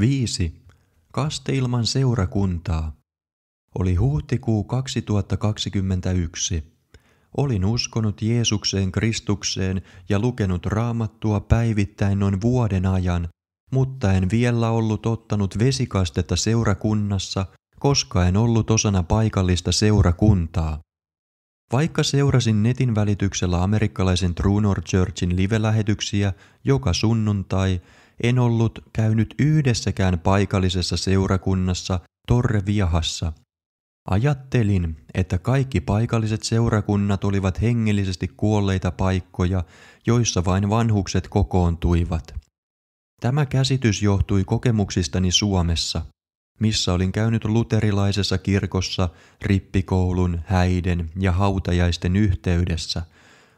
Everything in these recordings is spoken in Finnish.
5. Kaste ilman seurakuntaa. Oli huhtikuu 2021. Olin uskonut Jeesukseen Kristukseen ja lukenut raamattua päivittäin noin vuoden ajan, mutta en vielä ollut ottanut vesikastetta seurakunnassa, koska en ollut osana paikallista seurakuntaa. Vaikka seurasin netin välityksellä amerikkalaisen True North Churchin live-lähetyksiä joka sunnuntai, en ollut käynyt yhdessäkään paikallisessa seurakunnassa Torreviahassa. Ajattelin, että kaikki paikalliset seurakunnat olivat hengellisesti kuolleita paikkoja, joissa vain vanhukset kokoontuivat. Tämä käsitys johtui kokemuksistani Suomessa, missä olin käynyt luterilaisessa kirkossa rippikoulun, häiden ja hautajaisten yhteydessä.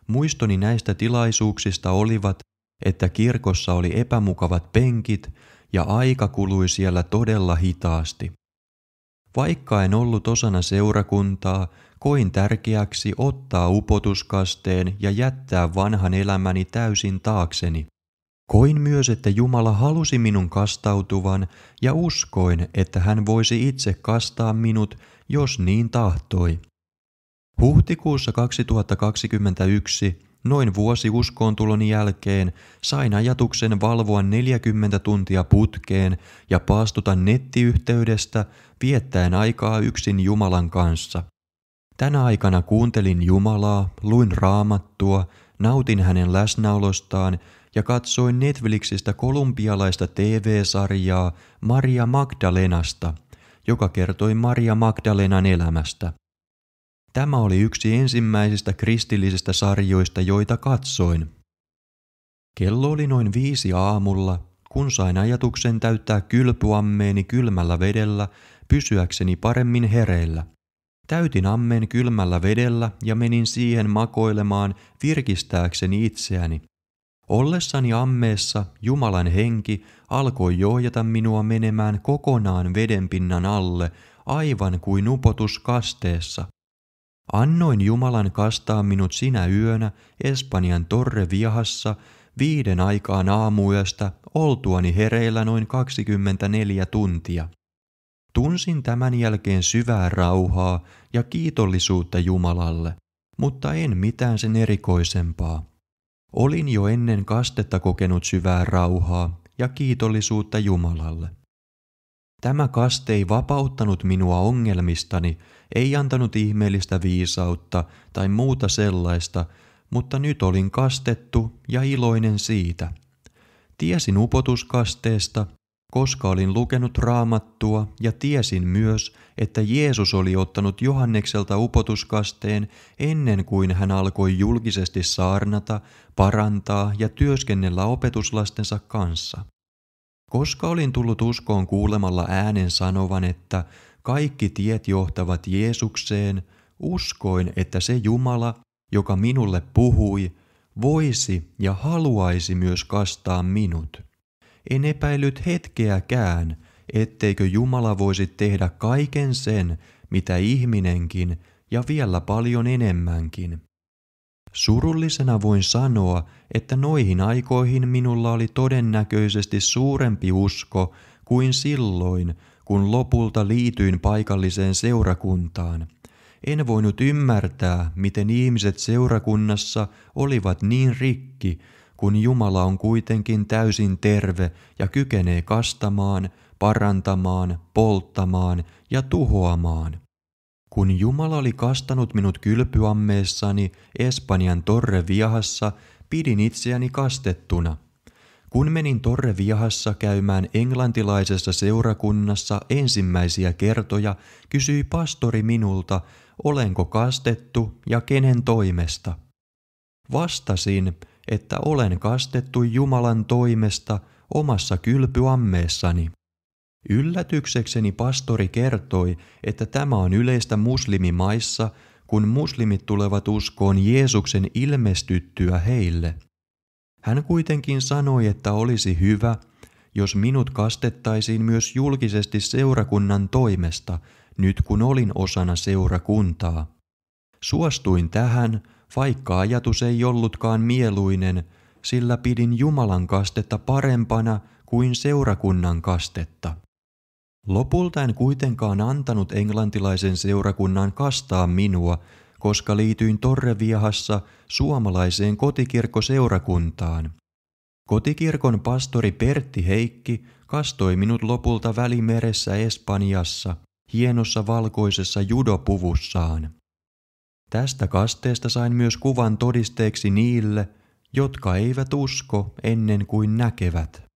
Muistoni näistä tilaisuuksista olivat, että kirkossa oli epämukavat penkit ja aika kului siellä todella hitaasti. Vaikka en ollut osana seurakuntaa, koin tärkeäksi ottaa upotuskasteen ja jättää vanhan elämäni täysin taakseni. Koin myös, että Jumala halusi minun kastautuvan ja uskoin, että hän voisi itse kastaa minut, jos niin tahtoi. Huhtikuussa 2021 Noin vuosi uskoon jälkeen sain ajatuksen valvoa 40 tuntia putkeen ja paastuta nettiyhteydestä viettäen aikaa yksin Jumalan kanssa. Tänä aikana kuuntelin Jumalaa, luin raamattua, nautin hänen läsnäolostaan ja katsoin Netflixistä kolumbialaista TV-sarjaa Maria Magdalenasta, joka kertoi Maria Magdalenan elämästä. Tämä oli yksi ensimmäisistä kristillisistä sarjoista, joita katsoin. Kello oli noin viisi aamulla, kun sain ajatuksen täyttää kylpyammeeni kylmällä vedellä pysyäkseni paremmin hereillä. Täytin ammeen kylmällä vedellä ja menin siihen makoilemaan virkistääkseni itseäni. Ollessani ammeessa Jumalan henki alkoi johjata minua menemään kokonaan vedenpinnan alle, aivan kuin upotuskasteessa. Annoin Jumalan kastaa minut sinä yönä Espanjan torre viahassa viiden aikaan aamuyöstä oltuani hereillä noin 24 tuntia. Tunsin tämän jälkeen syvää rauhaa ja kiitollisuutta Jumalalle, mutta en mitään sen erikoisempaa. Olin jo ennen kastetta kokenut syvää rauhaa ja kiitollisuutta Jumalalle. Tämä kaste ei vapauttanut minua ongelmistani, ei antanut ihmeellistä viisautta tai muuta sellaista, mutta nyt olin kastettu ja iloinen siitä. Tiesin upotuskasteesta, koska olin lukenut raamattua ja tiesin myös, että Jeesus oli ottanut Johannekselta upotuskasteen ennen kuin hän alkoi julkisesti saarnata, parantaa ja työskennellä opetuslastensa kanssa. Koska olin tullut uskoon kuulemalla äänen sanovan, että kaikki tiet johtavat Jeesukseen, uskoin, että se Jumala, joka minulle puhui, voisi ja haluaisi myös kastaa minut. En epäillyt hetkeäkään, etteikö Jumala voisi tehdä kaiken sen, mitä ihminenkin ja vielä paljon enemmänkin. Surullisena voin sanoa, että noihin aikoihin minulla oli todennäköisesti suurempi usko kuin silloin, kun lopulta liityin paikalliseen seurakuntaan. En voinut ymmärtää, miten ihmiset seurakunnassa olivat niin rikki, kun Jumala on kuitenkin täysin terve ja kykenee kastamaan, parantamaan, polttamaan ja tuhoamaan. Kun Jumala oli kastanut minut kylpyammeessani Espanjan torreviahassa, pidin itseäni kastettuna. Kun menin torreviahassa käymään englantilaisessa seurakunnassa ensimmäisiä kertoja, kysyi pastori minulta, olenko kastettu ja kenen toimesta. Vastasin, että olen kastettu Jumalan toimesta omassa kylpyammeessani. Yllätyksekseni pastori kertoi, että tämä on yleistä muslimimaissa, kun muslimit tulevat uskoon Jeesuksen ilmestyttyä heille. Hän kuitenkin sanoi, että olisi hyvä, jos minut kastettaisiin myös julkisesti seurakunnan toimesta, nyt kun olin osana seurakuntaa. Suostuin tähän, vaikka ajatus ei ollutkaan mieluinen, sillä pidin Jumalan kastetta parempana kuin seurakunnan kastetta. Lopulta en kuitenkaan antanut englantilaisen seurakunnan kastaa minua, koska liityin Torreviahassa suomalaiseen kotikirkkoseurakuntaan. Kotikirkon pastori Pertti Heikki kastoi minut lopulta välimeressä Espanjassa, hienossa valkoisessa judopuvussaan. Tästä kasteesta sain myös kuvan todisteeksi niille, jotka eivät usko ennen kuin näkevät.